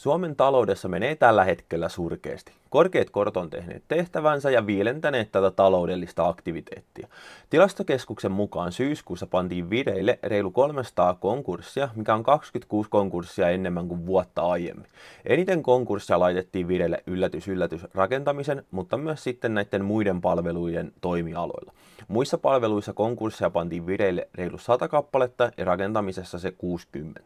Suomen taloudessa menee tällä hetkellä surkeasti. Korkeat korot on tehneet tehtävänsä ja viilentäneet tätä taloudellista aktiviteettia. Tilastokeskuksen mukaan syyskuussa pantiin vireille reilu 300 konkurssia, mikä on 26 konkurssia enemmän kuin vuotta aiemmin. Eniten konkurssia laitettiin vireille yllätys yllätys rakentamisen, mutta myös sitten näiden muiden palvelujen toimialoilla. Muissa palveluissa konkursseja pantiin vireille reilu 100 kappaletta ja rakentamisessa se 60.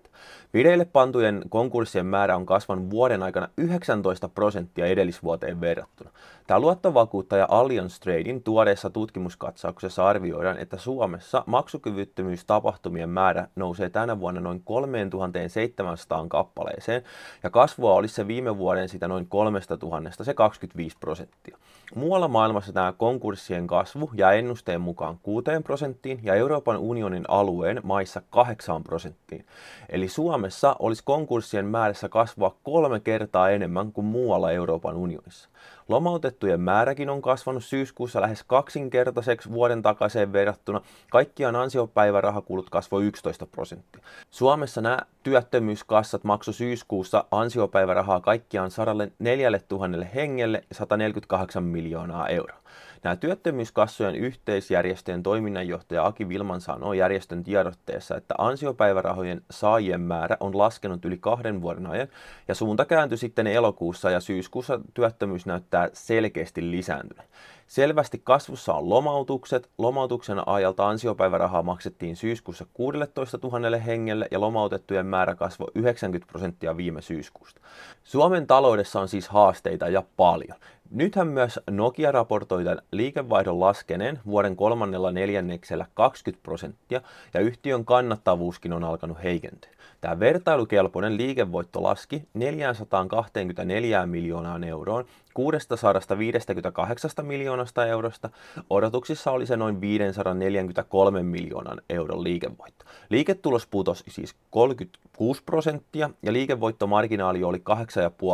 Vireille pantujen konkurssien määrä on kasvanut vuoden aikana 19 prosenttia edellisvuonna vuoteen verrattuna. Tämä luottovakuuttaja Allianz Trading tuoreessa tutkimuskatsauksessa arvioidaan, että Suomessa maksukyvyttömyystapahtumien määrä nousee tänä vuonna noin 3700 kappaleeseen ja kasvua olisi se viime vuoden sitä noin 3000, se 25 prosenttia. Muualla maailmassa tämä konkurssien kasvu ja ennusteen mukaan 6 prosenttiin ja Euroopan unionin alueen maissa 8 prosenttiin. Eli Suomessa olisi konkurssien määrässä kasvua kolme kertaa enemmän kuin muualla Euroopan unionissa. Helsingin Lomautettujen määräkin on kasvanut syyskuussa lähes kaksinkertaiseksi vuoden takaiseen verrattuna. Kaikkiaan ansiopäivärahakulut kasvoi 11 prosenttia. Suomessa nämä työttömyyskassat maksoi syyskuussa ansiopäivärahaa kaikkiaan 104 000 hengelle 148 miljoonaa euroa. Nämä työttömyyskassojen yhteisjärjestöjen toiminnanjohtaja Aki Vilman sanoo järjestön tiedotteessa, että ansiopäivärahojen saajien määrä on laskenut yli kahden vuoden ajan ja suunta kääntyi sitten elokuussa ja syyskuussa työttömyys näyttää selkeästi lisääntyneen. Selvästi kasvussa on lomautukset. Lomautuksen ajalta ansiopäivärahaa maksettiin syyskuussa 16 000 hengelle ja lomautettujen määrä kasvoi 90 prosenttia viime syyskuusta. Suomen taloudessa on siis haasteita ja paljon. Nythän myös Nokia raportoi tämän liikevaihdon laskeneen vuoden kolmannella neljänneksellä 20 prosenttia ja yhtiön kannattavuuskin on alkanut heikentyä. Tämä vertailukelpoinen liikevoitto laski 424 miljoonaan euroon 658 miljoonasta eurosta odotuksissa oli se noin 543 miljoonan euron liikevoitto. Liiketulos putosi siis 36 prosenttia ja liikevoittomarginaali oli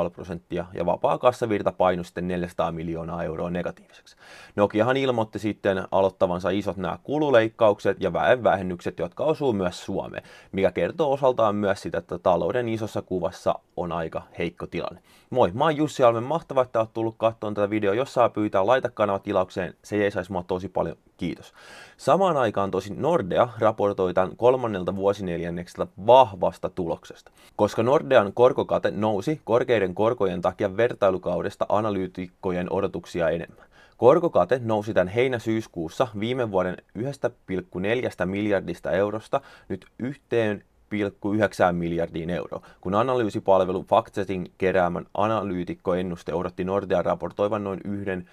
8,5 prosenttia ja vapaa kassavirta painui sitten 400 miljoonaa euroa negatiiviseksi. Nokiahan ilmoitti sitten aloittavansa isot nämä kululeikkaukset ja väenvähennykset, jotka osuu myös Suomeen, mikä kertoo osaltaan myös sitä, että talouden isossa kuvassa on aika heikko tilanne. Moi, mä oon Jussi Almen, mahtavaa, että oot tullut katsomaan tätä videoa, jos saa pyytää, laita kanava tilaukseen, se saisi mua tosi paljon, kiitos. Samaan aikaan tosin Nordea raportoi tämän kolmannelta vuosineljännekseltä vahvasta tuloksesta. Koska Nordean korkokate nousi korkeiden korkojen takia vertailukaudesta analyytikkojen odotuksia enemmän. Korkokate nousi tämän heinä-syyskuussa viime vuoden 1,4 miljardista eurosta nyt yhteen 1,9 miljardiin euroa, kun analyysipalvelu Factsetin keräämän analyytikkoennuste odotti Nordea raportoivan noin yhden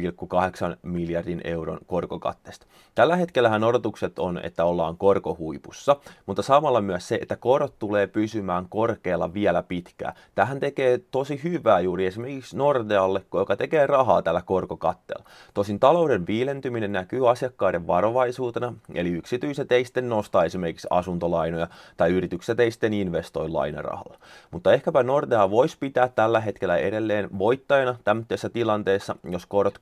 1,8 miljardin euron korkokatteesta. Tällä hetkellä odotukset on, että ollaan korkohuipussa, mutta samalla myös se, että korot tulee pysymään korkealla vielä pitkään. Tähän tekee tosi hyvää juuri esimerkiksi Nordealle, joka tekee rahaa tällä korkokatteella. Tosin talouden viilentyminen näkyy asiakkaiden varovaisuutena, eli yksityiset ei sitten nosta esimerkiksi asuntolainoja tai yritykset ei sitten investoi lainarahalla. Mutta ehkäpä Nordea voisi pitää tällä hetkellä edelleen voittajana tämmöisessä tilanteessa, jos korot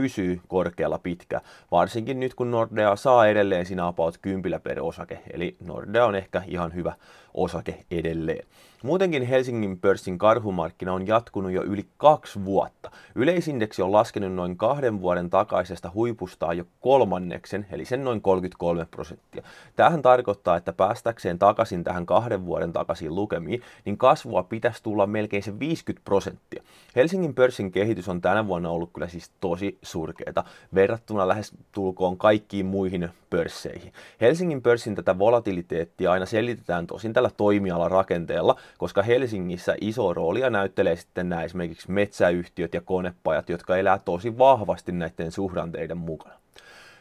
pysyy korkealla pitkä, varsinkin nyt kun Nordea saa edelleen siinä about kympillä per osake, eli Nordea on ehkä ihan hyvä osake edelleen. Muutenkin Helsingin pörssin karhumarkkina on jatkunut jo yli kaksi vuotta. Yleisindeksi on laskenut noin kahden vuoden takaisesta huipustaan jo kolmanneksen, eli sen noin 33 prosenttia. Tähän tarkoittaa, että päästäkseen takaisin tähän kahden vuoden takaisin lukemiin, niin kasvua pitäisi tulla melkein se 50 prosenttia. Helsingin pörssin kehitys on tänä vuonna ollut kyllä siis tosi surkeita verrattuna lähes tulkoon kaikkiin muihin pörsseihin. Helsingin pörssin tätä volatiliteettia aina selitetään tosin tällä toimialarakenteella, koska Helsingissä iso roolia näyttelee sitten nämä esimerkiksi metsäyhtiöt ja konepajat, jotka elää tosi vahvasti näiden suhdanteiden mukana.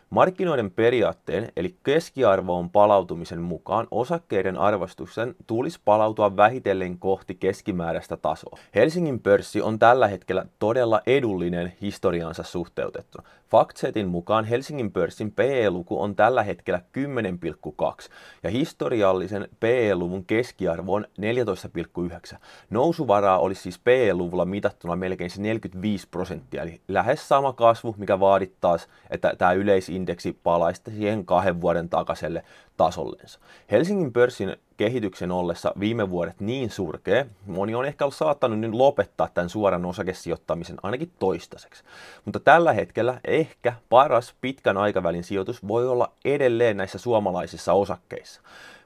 Markkinoiden periaatteen eli keskiarvoon palautumisen mukaan osakkeiden arvostuksen tulisi palautua vähitellen kohti keskimääräistä tasoa. Helsingin pörssi on tällä hetkellä todella edullinen historiansa suhteutettuna. Factsetin mukaan Helsingin pörssin PE-luku on tällä hetkellä 10,2 ja historiallisen PE-luvun keskiarvo on 14,9. Nousuvaraa olisi siis PE-luvulla mitattuna melkein se 45 prosenttia, eli lähes sama kasvu, mikä vaadittaisi, taas, että tämä yleis indeksi palaista siihen kahden vuoden takaiselle tasollensa. Helsingin pörssin kehityksen ollessa viime vuodet niin surkea, moni on ehkä saattanut nyt lopettaa tämän suoran osakesijoittamisen ainakin toistaiseksi. Mutta tällä hetkellä ehkä paras pitkän aikavälin sijoitus voi olla edelleen näissä suomalaisissa osakkeissa.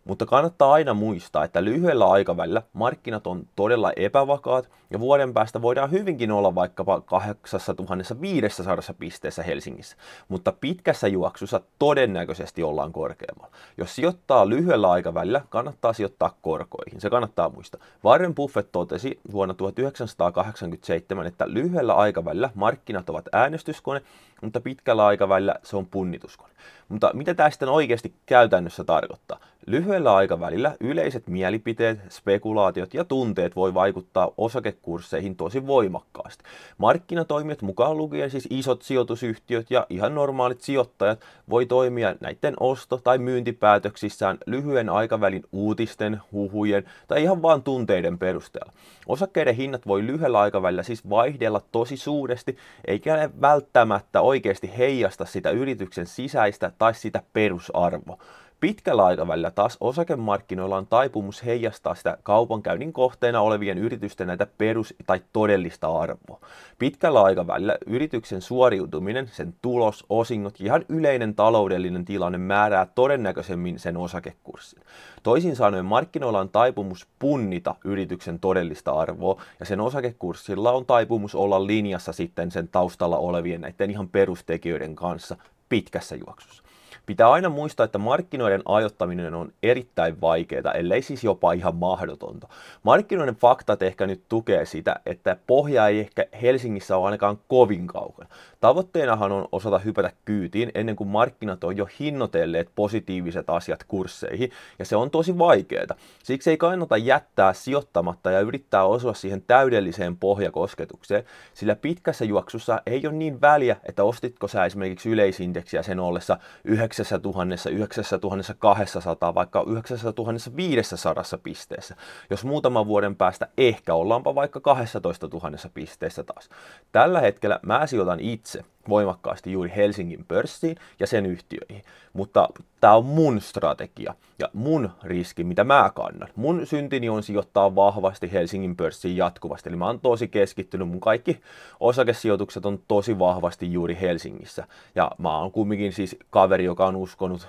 Mutta kannattaa aina muistaa, että lyhyellä aikavälillä markkinat on todella epävakaat ja vuoden päästä voidaan hyvinkin olla vaikkapa 8500 pisteessä Helsingissä, mutta pitkässä juoksussa todennäköisesti ollaan korkeammalla. Jos sijoittaa lyhyellä aikavälillä, kannattaa sijoittaa korkoihin, se kannattaa muistaa. Warren Buffett totesi vuonna 1987, että lyhyellä aikavälillä markkinat ovat äänestyskone mutta pitkällä aikavälillä se on punnituskone. Mutta mitä tämä sitten oikeasti käytännössä tarkoittaa? Lyhyellä aikavälillä yleiset mielipiteet, spekulaatiot ja tunteet voi vaikuttaa osakekursseihin tosi voimakkaasti. Markkinatoimijat mukaan lukien siis isot sijoitusyhtiöt ja ihan normaalit sijoittajat voi toimia näiden osto- tai myyntipäätöksissään lyhyen aikavälin uutisten, huhujen tai ihan vaan tunteiden perusteella. Osakkeiden hinnat voi lyhyellä aikavälillä siis vaihdella tosi suuresti, eikä ne välttämättä oikeasti heijasta sitä yrityksen sisäistä tai sitä perusarvoa. Pitkällä aikavälillä taas osakemarkkinoilla on taipumus heijastaa sitä kaupankäynnin kohteena olevien yritysten näitä perus- tai todellista arvoa. Pitkällä aikavälillä yrityksen suoriutuminen, sen tulos, osingot ja ihan yleinen taloudellinen tilanne määrää todennäköisemmin sen osakekurssin. Toisin sanoen markkinoilla on taipumus punnita yrityksen todellista arvoa ja sen osakekurssilla on taipumus olla linjassa sitten sen taustalla olevien näiden ihan perustekijöiden kanssa pitkässä juoksussa. Pitää aina muistaa, että markkinoiden ajoittaminen on erittäin vaikeaa, ellei siis jopa ihan mahdotonta. Markkinoiden faktat ehkä nyt tukee sitä, että pohja ei ehkä Helsingissä ole ainakaan kovin kaukana. Tavoitteenahan on osata hypätä kyytiin ennen kuin markkinat on jo hinnoitelleet positiiviset asiat kursseihin, ja se on tosi vaikeaa. Siksi ei kannata jättää sijoittamatta ja yrittää osua siihen täydelliseen pohjakosketukseen, sillä pitkässä juoksussa ei ole niin väliä, että ostitko sä esimerkiksi yleisindeksiä sen ollessa 9 9000, 9200, vaikka 9500 pisteessä. Jos muutaman vuoden päästä ehkä ollaanpa vaikka 12 000 pisteessä taas. Tällä hetkellä mä sijoitan itse voimakkaasti juuri Helsingin pörssiin ja sen yhtiöihin. Mutta tämä on mun strategia ja mun riski, mitä mä kannan. Mun syntini on sijoittaa vahvasti Helsingin pörssiin jatkuvasti. Eli mä oon tosi keskittynyt, mun kaikki osakesijoitukset on tosi vahvasti juuri Helsingissä. Ja mä oon kumminkin siis kaveri, joka on uskonut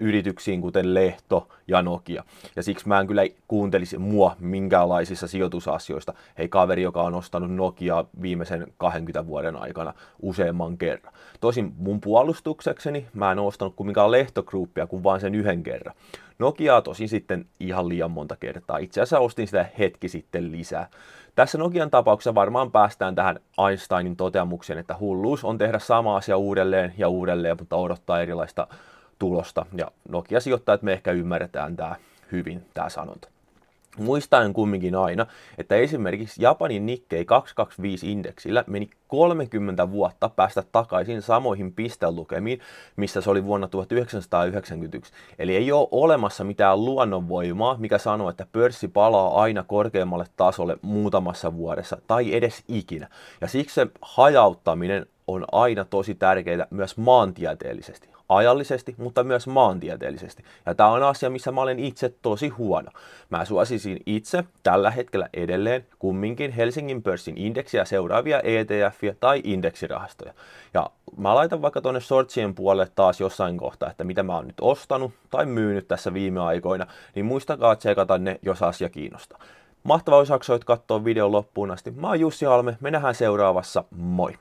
yrityksiin kuten Lehto ja Nokia. Ja siksi mä en kyllä kuuntelisi mua minkäänlaisissa sijoitusasioista. Hei kaveri, joka on ostanut Nokia viimeisen 20 vuoden aikana useamman useamman kerran. Tosin mun puolustuksekseni mä en ostanut kumminkaan lehtogruppia kuin vain sen yhden kerran. Nokiaa tosin sitten ihan liian monta kertaa. Itse asiassa ostin sitä hetki sitten lisää. Tässä Nokian tapauksessa varmaan päästään tähän Einsteinin toteamukseen, että hulluus on tehdä sama asia uudelleen ja uudelleen, mutta odottaa erilaista tulosta. Ja nokia että me ehkä ymmärretään tämä hyvin, tämä sanonta. Muistaen kumminkin aina, että esimerkiksi Japanin Nikkei 225-indeksillä meni 30 vuotta päästä takaisin samoihin pistelukemiin, missä se oli vuonna 1991. Eli ei ole olemassa mitään luonnonvoimaa, mikä sanoo, että pörssi palaa aina korkeammalle tasolle muutamassa vuodessa tai edes ikinä. Ja siksi se hajauttaminen on aina tosi tärkeää myös maantieteellisesti ajallisesti, mutta myös maantieteellisesti. Ja tämä on asia, missä mä olen itse tosi huono. Mä suosisin itse tällä hetkellä edelleen kumminkin Helsingin pörssin indeksiä seuraavia etf tai indeksirahastoja. Ja mä laitan vaikka tuonne shortsien puolelle taas jossain kohtaa, että mitä mä oon nyt ostanut tai myynyt tässä viime aikoina, niin muistakaa tsekata ne, jos asia kiinnostaa. Mahtavaa, jos katsoa videon loppuun asti. Mä oon Jussi Halme, me nähdään seuraavassa, moi!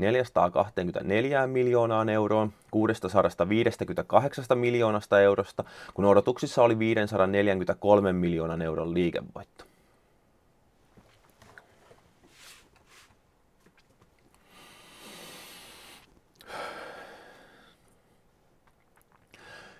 424 miljoonaan euroon 658 miljoonasta eurosta, kun odotuksissa oli 543 miljoonan euron liikevoitto.